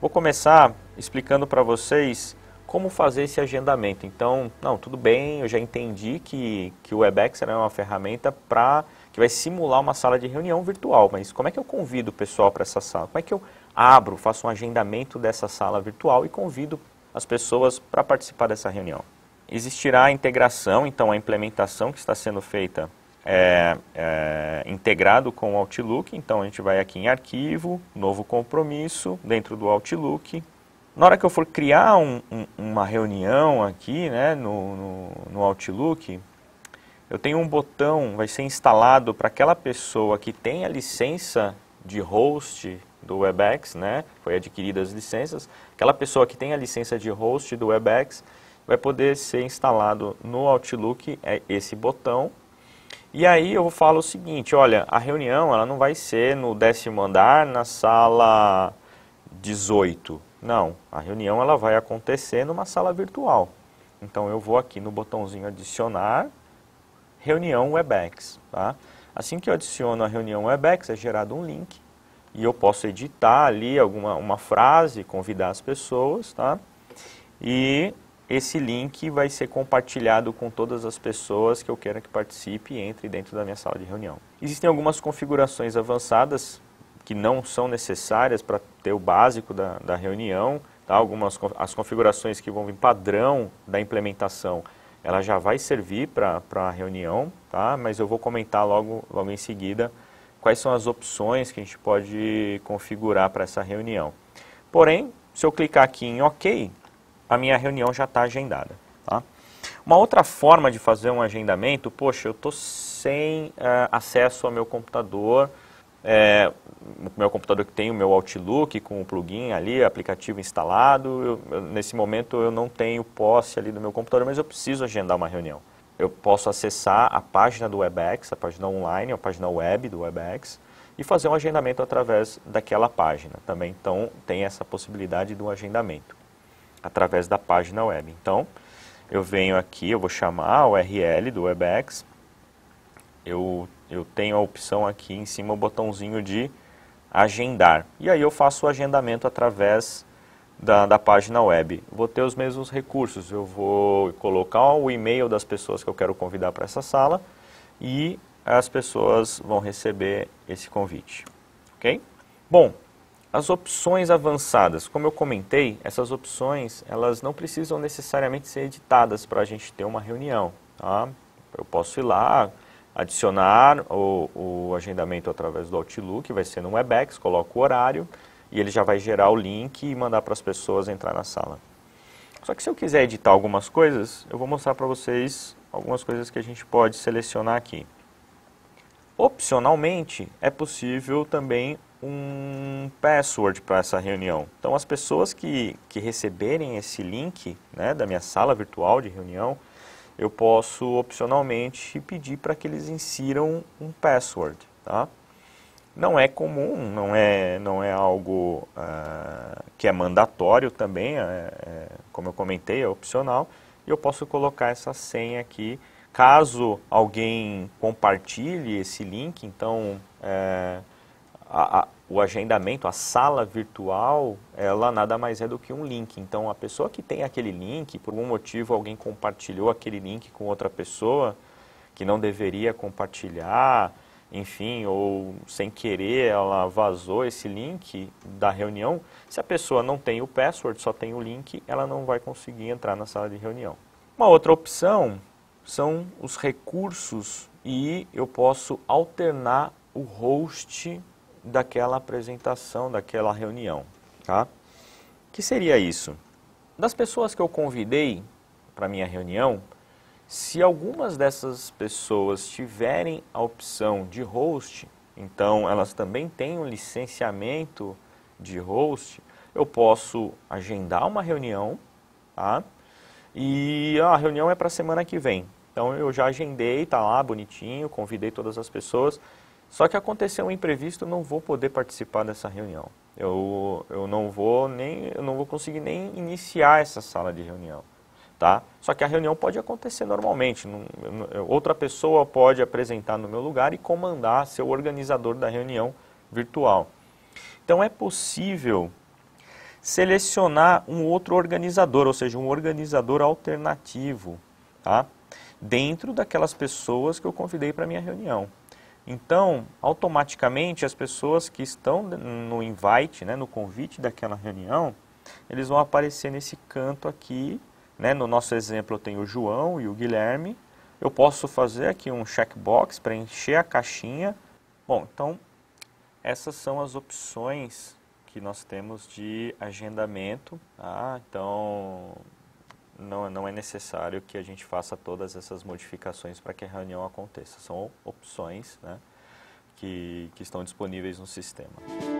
Vou começar explicando para vocês como fazer esse agendamento. Então, não, tudo bem, eu já entendi que, que o Webex é uma ferramenta para que vai simular uma sala de reunião virtual, mas como é que eu convido o pessoal para essa sala? Como é que eu abro, faço um agendamento dessa sala virtual e convido as pessoas para participar dessa reunião? Existirá a integração, então a implementação que está sendo feita é, é integrado com o Outlook, então a gente vai aqui em arquivo, novo compromisso, dentro do Outlook. Na hora que eu for criar um, um, uma reunião aqui né, no, no, no Outlook, eu tenho um botão, vai ser instalado para aquela pessoa que tem a licença de host do WebEx, né? Foi adquirida as licenças. Aquela pessoa que tem a licença de host do WebEx vai poder ser instalado no Outlook é esse botão e aí eu falo o seguinte, olha, a reunião ela não vai ser no décimo andar, na sala 18. Não, a reunião ela vai acontecer numa sala virtual. Então eu vou aqui no botãozinho adicionar reunião Webex, tá? Assim que eu adiciono a reunião Webex, é gerado um link e eu posso editar ali alguma uma frase, convidar as pessoas, tá? E esse link vai ser compartilhado com todas as pessoas que eu quero que participe e entre dentro da minha sala de reunião. Existem algumas configurações avançadas que não são necessárias para ter o básico da, da reunião. Tá? Algumas as configurações que vão vir padrão da implementação, ela já vai servir para a reunião, tá? mas eu vou comentar logo, logo em seguida quais são as opções que a gente pode configurar para essa reunião. Porém, se eu clicar aqui em OK, a minha reunião já está agendada. Tá? Uma outra forma de fazer um agendamento, poxa, eu estou sem uh, acesso ao meu computador, é, o meu computador que tem o meu Outlook com o plugin ali, aplicativo instalado, eu, eu, nesse momento eu não tenho posse ali do meu computador, mas eu preciso agendar uma reunião. Eu posso acessar a página do WebEx, a página online, a página web do WebEx, e fazer um agendamento através daquela página também. Então, tem essa possibilidade do agendamento através da página web. Então, eu venho aqui, eu vou chamar a URL do WebEx, eu, eu tenho a opção aqui em cima, o botãozinho de agendar. E aí eu faço o agendamento através da, da página web. Vou ter os mesmos recursos, eu vou colocar o e-mail das pessoas que eu quero convidar para essa sala e as pessoas vão receber esse convite. Ok? Bom, as opções avançadas, como eu comentei, essas opções elas não precisam necessariamente ser editadas para a gente ter uma reunião. Tá? Eu posso ir lá, adicionar o, o agendamento através do Outlook, vai ser no Webex, coloco o horário e ele já vai gerar o link e mandar para as pessoas entrar na sala. Só que se eu quiser editar algumas coisas, eu vou mostrar para vocês algumas coisas que a gente pode selecionar aqui. Opcionalmente, é possível também um password para essa reunião. Então, as pessoas que, que receberem esse link né, da minha sala virtual de reunião, eu posso opcionalmente pedir para que eles insiram um password. Tá? Não é comum, não é, não é algo ah, que é mandatório também, é, é, como eu comentei, é opcional. E eu posso colocar essa senha aqui. Caso alguém compartilhe esse link, então é, a, a, o agendamento, a sala virtual, ela nada mais é do que um link. Então, a pessoa que tem aquele link, por algum motivo alguém compartilhou aquele link com outra pessoa que não deveria compartilhar, enfim, ou sem querer ela vazou esse link da reunião. Se a pessoa não tem o password, só tem o link, ela não vai conseguir entrar na sala de reunião. Uma outra opção são os recursos e eu posso alternar o host daquela apresentação, daquela reunião, tá? Que seria isso? Das pessoas que eu convidei para minha reunião, se algumas dessas pessoas tiverem a opção de host, então elas também têm um licenciamento de host, eu posso agendar uma reunião, tá? E a reunião é para semana que vem. Então eu já agendei, tá lá bonitinho, convidei todas as pessoas. Só que aconteceu um imprevisto, não vou poder participar dessa reunião. Eu, eu não vou nem eu não vou conseguir nem iniciar essa sala de reunião, tá? Só que a reunião pode acontecer normalmente. eu, outra pessoa pode apresentar no meu lugar e comandar ser o organizador da reunião virtual. Então é possível selecionar um outro organizador, ou seja, um organizador alternativo, tá? Dentro daquelas pessoas que eu convidei para minha reunião. Então, automaticamente, as pessoas que estão no invite, né, no convite daquela reunião, eles vão aparecer nesse canto aqui. Né? No nosso exemplo, eu tenho o João e o Guilherme. Eu posso fazer aqui um checkbox para encher a caixinha. Bom, então, essas são as opções que nós temos de agendamento. Ah, Então, não, não é necessário que a gente faça todas essas modificações para que a reunião aconteça. São opções né, que, que estão disponíveis no sistema.